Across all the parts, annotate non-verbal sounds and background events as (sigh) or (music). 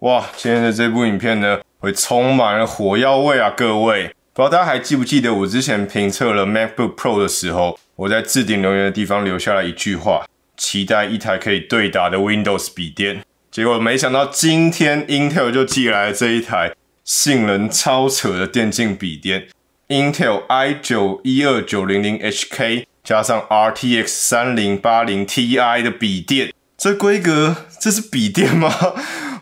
哇，今天的这部影片呢，会充满了火药味啊！各位，不知道大家还记不记得我之前评测了 MacBook Pro 的时候，我在置顶留言的地方留下了一句话：期待一台可以对打的 Windows 笔电。结果没想到今天 Intel 就寄来了这一台性能超扯的电竞笔电，Intel i9 一二九零零 HK 加上 RTX 三零八零 Ti 的笔电，这规格，这是笔电吗？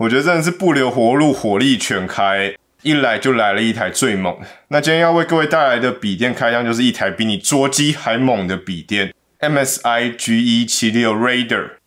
我觉得真的是不留活路，火力全开，一来就来了一台最猛。那今天要为各位带来的笔电开箱，就是一台比你捉鸡还猛的笔电，MSI g E 7 6 Raider。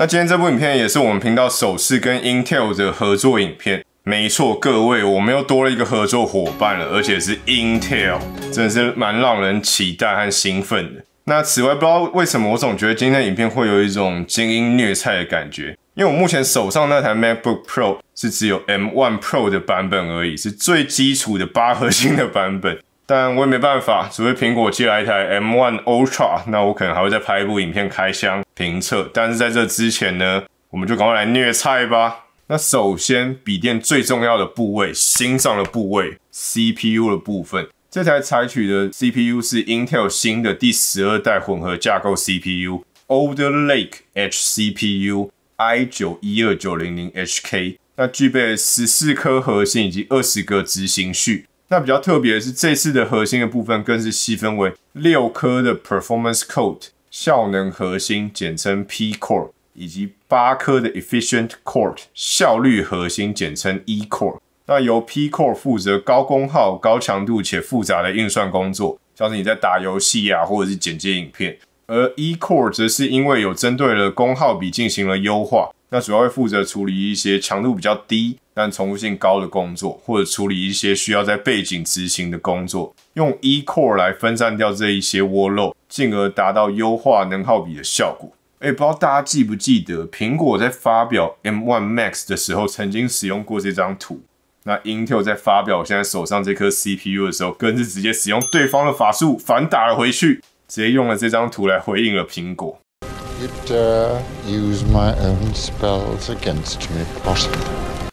那今天这部影片也是我们频道首次跟 Intel 的合作影片，没错，各位，我们又多了一个合作伙伴了，而且是 Intel，真的是蛮让人期待和兴奋的。那此外，不知道为什么，我总觉得今天的影片会有一种精英虐菜的感觉，因为我目前手上那台 MacBook Pro 是只有 M1 Pro 的版本而已，是最基础的八核心的版本。但我也没办法，除非苹果借来一台 M1 Ultra，那我可能还会再拍一部影片开箱评测。但是在这之前呢，我们就赶快来虐菜吧。那首先，笔电最重要的部位，心脏的部位，CPU 的部分，这台采取的 CPU 是 Intel 新的第十二代混合架构 CPU，older Lake H CPU i9 一二九零零 HK，那具备十四颗核心以及二十个执行序，那比较特别的是，这次的核心的部分更是细分为六颗的 Performance c o d e 效能核心，简称 P Core，以及八颗的 Efficient Core 效率核心，简称 E Core。那由 P Core 负责高功耗、高强度且复杂的运算工作，像是你在打游戏啊，或者是剪接影片；而 E Core 则是因为有针对了功耗比进行了优化。那主要会负责处理一些强度比较低但重复性高的工作，或者处理一些需要在背景执行的工作，用 E Core 来分散掉这一些窝漏，进而达到优化能耗比的效果。哎，不知道大家记不记得，苹果在发表 M1 Max 的时候，曾经使用过这张图。那 Intel 在发表现在手上这颗 CPU 的时候，更是直接使用对方的法术反打了回去，直接用了这张图来回应了苹果。against use spells you dare my me, own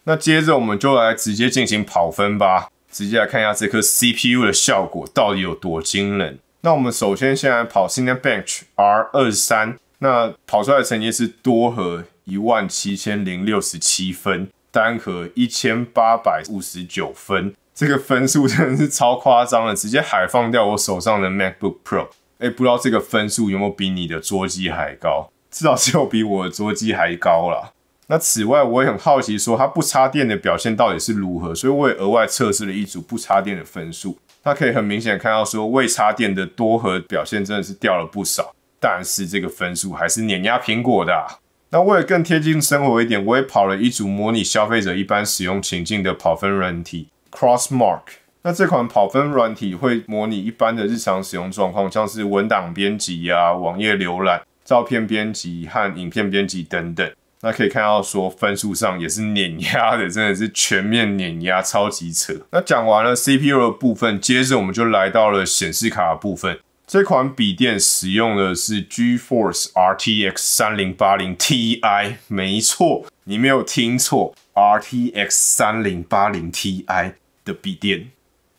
那接着我们就来直接进行跑分吧，直接来看一下这颗 CPU 的效果到底有多惊人。那我们首先先来跑 Cinebench R23，那跑出来的成绩是多核一万七千零六十七分，单核一千八百五十九分。这个分数真的是超夸张了，直接海放掉我手上的 MacBook Pro。哎，不知道这个分数有没有比你的桌机还高？至少只有比我桌机还高啦。那此外，我也很好奇说它不插电的表现到底是如何，所以我也额外测试了一组不插电的分数。那可以很明显看到说，未插电的多核表现真的是掉了不少，但是这个分数还是碾压苹果的。那为了更贴近生活一点，我也跑了一组模拟消费者一般使用情境的跑分软体 CrossMark。那这款跑分软体会模拟一般的日常使用状况，像是文档编辑呀、网页浏览、照片编辑和影片编辑等等。那可以看到说分数上也是碾压的，真的是全面碾压，超级扯。那讲完了 CPU 的部分，接着我们就来到了显示卡的部分。这款笔电使用的是 Gforce RTX 三零八零 Ti，没错，你没有听错，RTX 三零八零 Ti 的笔电。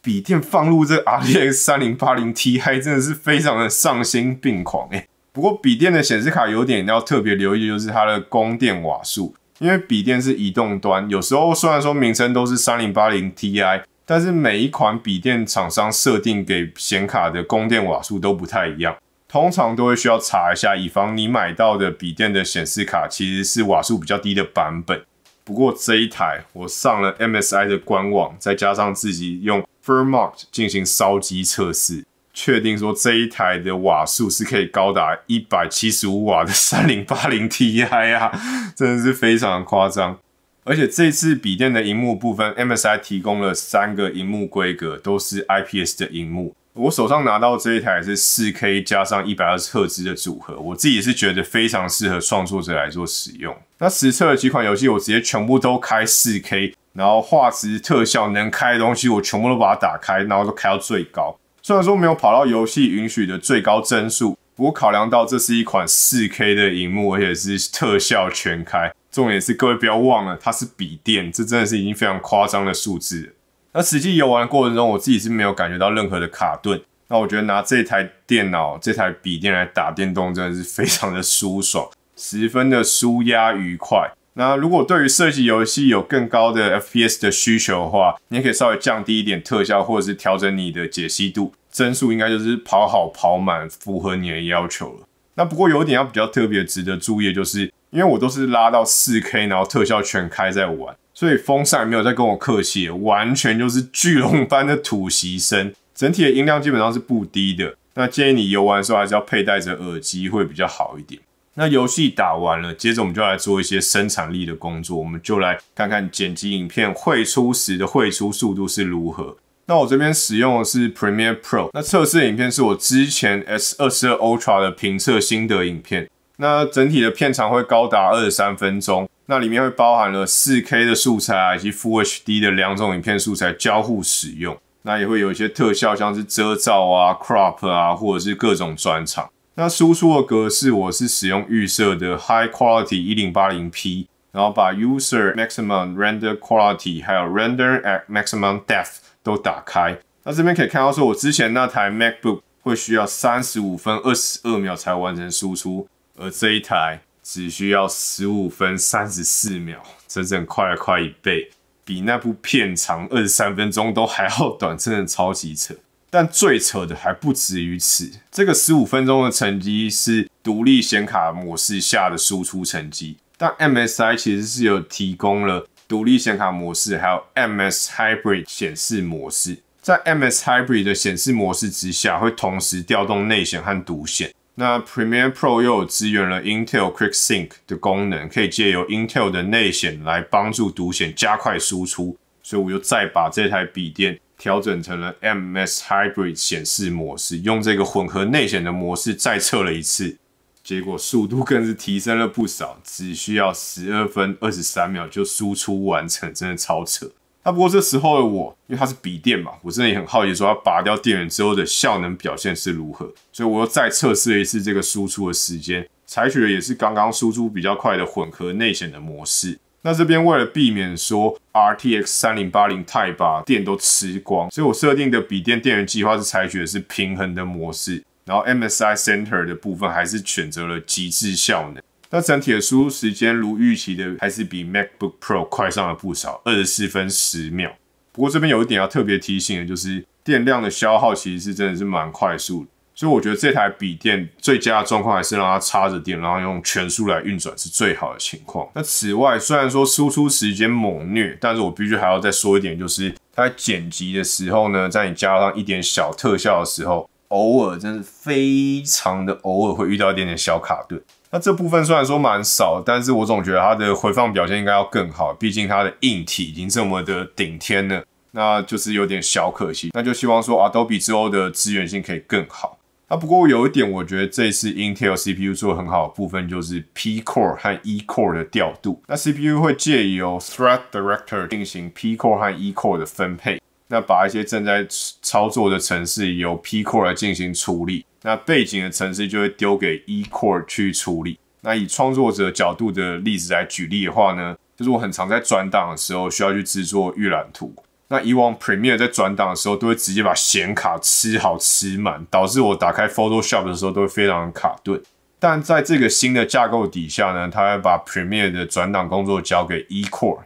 笔电放入这 RDX 三零八零 TI (laughs) 真的是非常的丧心病狂哎！不过笔电的显示卡有点要特别留意，就是它的供电瓦数，因为笔电是移动端，有时候虽然说名称都是三零八零 TI，但是每一款笔电厂商设定给显卡的供电瓦数都不太一样，通常都会需要查一下，以防你买到的笔电的显示卡其实是瓦数比较低的版本。不过这一台我上了 MSI 的官网，再加上自己用。f e r m a r k 进行烧机测试，确定说这一台的瓦数是可以高达一百七十五瓦的三零八零 Ti 啊，真的是非常夸张。而且这次笔电的荧幕部分，MSI 提供了三个荧幕规格，都是 IPS 的荧幕。我手上拿到这一台是四 K 加上一百二十赫兹的组合，我自己是觉得非常适合创作者来做使用。那实测的几款游戏，我直接全部都开四 K。然后画质特效能开的东西，我全部都把它打开，然后都开到最高。虽然说没有跑到游戏允许的最高帧数，不过考量到这是一款 4K 的荧幕，而且是特效全开，重点是各位不要忘了，它是笔电，这真的是已经非常夸张的数字。那实际游玩过程中，我自己是没有感觉到任何的卡顿。那我觉得拿这台电脑、这台笔电来打电动，真的是非常的舒爽，十分的舒压愉快。那如果对于射击游戏有更高的 FPS 的需求的话，你也可以稍微降低一点特效，或者是调整你的解析度，帧数应该就是跑好跑满，符合你的要求了。那不过有一点要比较特别值得注意，的就是因为我都是拉到四 K，然后特效全开在玩，所以风扇没有在跟我客气，完全就是巨龙般的吐息声，整体的音量基本上是不低的。那建议你游玩的时候还是要佩戴着耳机会比较好一点。那游戏打完了，接着我们就来做一些生产力的工作。我们就来看看剪辑影片绘出时的绘出速度是如何。那我这边使用的是 Premiere Pro，那测试影片是我之前 S 二十二 Ultra 的评测心得影片。那整体的片长会高达二十三分钟，那里面会包含了四 K 的素材啊，以及 Full HD 的两种影片素材交互使用。那也会有一些特效，像是遮罩啊、Crop 啊，或者是各种转场。那输出的格式，我是使用预设的 High Quality 一零八零 P，然后把 User Maximum Render Quality 还有 Render at Maximum Depth 都打开。那这边可以看到，说我之前那台 MacBook 会需要三十五分二十二秒才完成输出，而这一台只需要十五分三十四秒，整整快了快一倍，比那部片长二十三分钟都还要短，真的超级扯。但最扯的还不止于此，这个十五分钟的成绩是独立显卡模式下的输出成绩。但 MSI 其实是有提供了独立显卡模式，还有 MS Hybrid 显示模式。在 MS Hybrid 的显示模式之下，会同时调动内显和独显。那 Premiere Pro 又有支援了 Intel Quick Sync 的功能，可以借由 Intel 的内显来帮助独显加快输出。所以我又再把这台笔电。调整成了 MS Hybrid 显示模式，用这个混合内显的模式再测了一次，结果速度更是提升了不少，只需要十二分二十三秒就输出完成，真的超扯。那不过这时候的我，因为它是笔电嘛，我真的也很好奇说它拔掉电源之后的效能表现是如何，所以我又再测试了一次这个输出的时间，采取的也是刚刚输出比较快的混合内显的模式。那这边为了避免说 RTX 三零八零太把电都吃光，所以我设定的笔电电源计划是采取的是平衡的模式，然后 MSI Center 的部分还是选择了极致效能。那整体的输入时间如预期的，还是比 MacBook Pro 快上了不少，二十四分十秒。不过这边有一点要特别提醒的就是电量的消耗其实是真的是蛮快速。所以我觉得这台笔电最佳的状况还是让它插着电，然后用全速来运转是最好的情况。那此外，虽然说输出时间猛虐，但是我必须还要再说一点，就是它剪辑的时候呢，在你加上一点小特效的时候，偶尔真是非常的偶尔会遇到一点点小卡顿。那这部分虽然说蛮少，但是我总觉得它的回放表现应该要更好，毕竟它的硬体已经这么的顶天了，那就是有点小可惜。那就希望说 Adobe 之后的资源性可以更好。啊，不过有一点，我觉得这次 Intel CPU 做很好的部分就是 P core 和 E core 的调度。那 CPU 会借由 Thread Director 进行 P core 和 E core 的分配，那把一些正在操作的程式由 P core 来进行处理，那背景的程式就会丢给 E core 去处理。那以创作者角度的例子来举例的话呢，就是我很常在转档的时候需要去制作预览图。那以往 Premiere 在转档的时候，都会直接把显卡吃好吃满，导致我打开 Photoshop 的时候都会非常卡顿。但在这个新的架构底下呢，它会把 Premiere 的转档工作交给 E Core，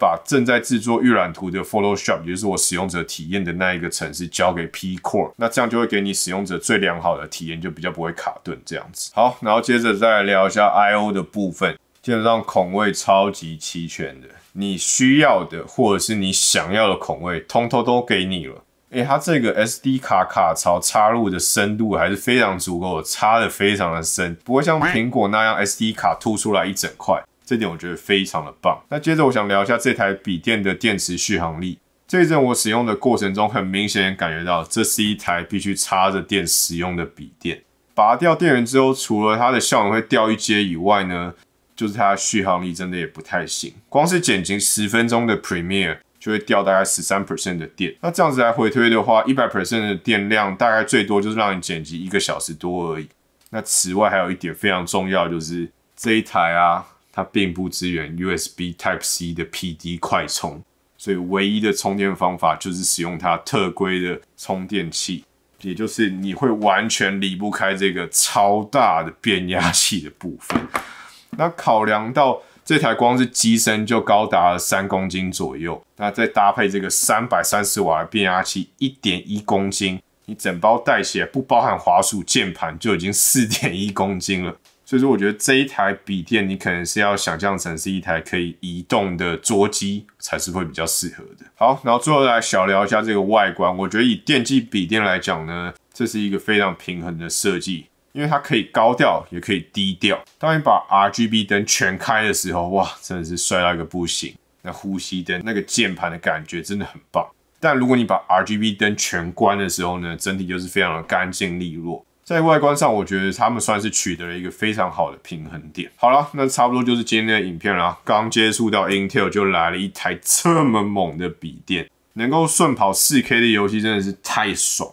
把正在制作预览图的 Photoshop，也就是我使用者体验的那一个城市交给 P Core。那这样就会给你使用者最良好的体验，就比较不会卡顿这样子。好，然后接着再来聊一下 I O 的部分，基本上孔位超级齐全的。你需要的或者是你想要的孔位，通通都给你了。哎，它这个 S D 卡卡槽插入的深度还是非常足够，插的非常的深，不会像苹果那样 S D 卡凸出来一整块，这点我觉得非常的棒。那接着我想聊一下这台笔电的电池续航力。这一阵我使用的过程中，很明显感觉到这是一台必须插着电使用的笔电。拔掉电源之后，除了它的效能会掉一阶以外呢？就是它的续航力真的也不太行，光是剪辑十分钟的 Premiere 就会掉大概十三 percent 的电。那这样子来回推的话，一百 percent 的电量大概最多就是让你剪辑一个小时多而已。那此外还有一点非常重要，就是这一台啊，它并不支援 USB Type C 的 PD 快充，所以唯一的充电方法就是使用它特规的充电器，也就是你会完全离不开这个超大的变压器的部分。那考量到这台光是机身就高达了三公斤左右，那再搭配这个三百三十瓦的变压器一点一公斤，你整包带起来不包含华鼠键盘就已经四点一公斤了。所以说，我觉得这一台笔电你可能是要想象成是一台可以移动的桌机才是会比较适合的。好，然后最后来小聊一下这个外观，我觉得以电竞笔电来讲呢，这是一个非常平衡的设计。因为它可以高调，也可以低调。当你把 R G B 灯全开的时候，哇，真的是帅到一个不行。那呼吸灯、那个键盘的感觉真的很棒。但如果你把 R G B 灯全关的时候呢，整体就是非常的干净利落。在外观上，我觉得他们算是取得了一个非常好的平衡点。好了，那差不多就是今天的影片了。刚接触到 Intel 就来了一台这么猛的笔电，能够顺跑 4K 的游戏真的是太爽。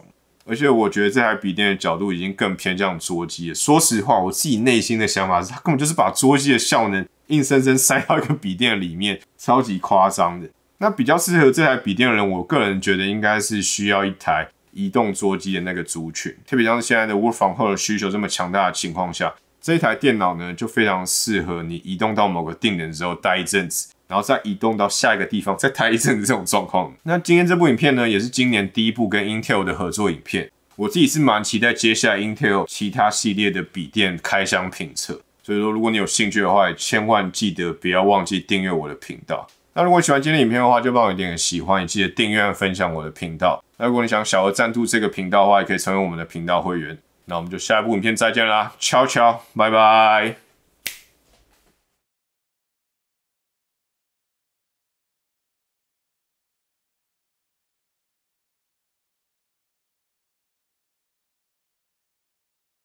而且我觉得这台笔电的角度已经更偏向桌机了。说实话，我自己内心的想法是，它根本就是把桌机的效能硬生生塞到一个笔电里面，超级夸张的。那比较适合这台笔电的人，我个人觉得应该是需要一台移动桌机的那个族群。特别像现在的 Work from home 需求这么强大的情况下，这一台电脑呢，就非常适合你移动到某个定点之后待一阵子。然后再移动到下一个地方，再待一阵子这种状况。那今天这部影片呢，也是今年第一部跟 Intel 的合作影片。我自己是蛮期待接下来 Intel 其他系列的笔电开箱评测。所以说，如果你有兴趣的话，千万记得不要忘记订阅我的频道。那如果你喜欢今天影片的话，就帮我点个喜欢，也记得订阅分享我的频道。那如果你想小额赞助这个频道的话，也可以成为我们的频道会员。那我们就下一部影片再见啦悄悄，拜拜。